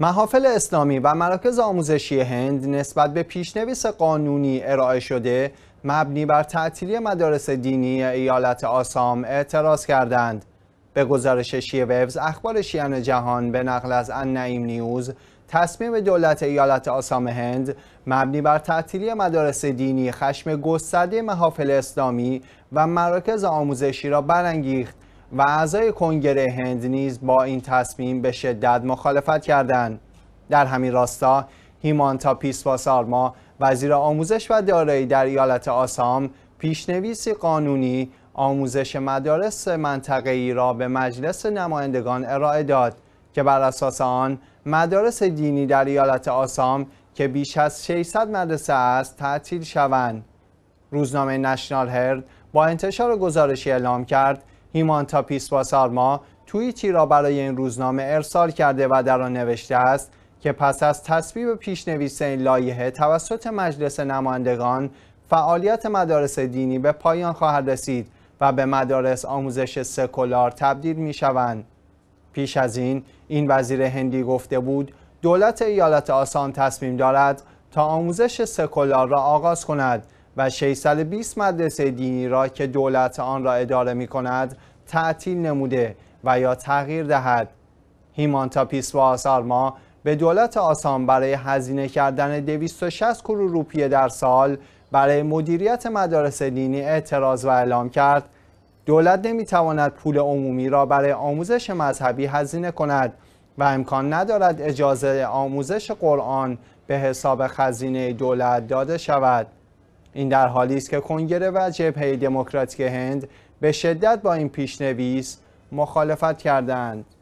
محافل اسلامی و مراکز آموزشی هند نسبت به پیشنویس قانونی ارائه شده مبنی بر تعطیلی مدارس دینی ایالت آسام اعتراض کردند. به گزارش شیه اخبار شیان جهان به نقل از ان نعیم نیوز تصمیم دولت ایالت آسام هند مبنی بر تعطیلی مدارس دینی خشم گسترده محافل اسلامی و مراکز آموزشی را برانگیخت و اعضای کنگره هند نیز با این تصمیم به شدت مخالفت کردند در همین راستا هیمانتا پیسوا سارما وزیر آموزش و دارایی در ایالت آسام پیشنویسی قانونی آموزش مدارس منطقه‌ای را به مجلس نمایندگان ارائه داد که بر اساس آن مدارس دینی در ایالت آسام که بیش از 600 مدرسه است تعطیل شوند. روزنامه نشنال هرد با انتشار گزارشی اعلام کرد هیمانتا پیس سارما توییتی را برای این روزنامه ارسال کرده و در آن نوشته است که پس از تصویب پیشنویس این لایحه توسط مجلس نمایندگان فعالیت مدارس دینی به پایان خواهد رسید و به مدارس آموزش سکولار تبدیل می شوند. پیش از این این وزیر هندی گفته بود دولت ایالت آسان تصمیم دارد تا آموزش سکولار را آغاز کند و 620 مدرسه دینی را که دولت آن را اداره می کند تعطیل نموده و یا تغییر دهد. هیمانتا پیسوا آسارما به دولت آسان برای هزینه کردن 260 کرور روپیه در سال برای مدیریت مدارس دینی اعتراض و اعلام کرد دولت نمیتواند پول عمومی را برای آموزش مذهبی هزینه کند و امکان ندارد اجازه آموزش قرآن به حساب خزینه دولت داده شود این در حالی است که کنگره و جبهه دموکراتیک هند به شدت با این پیشنویس مخالفت کردند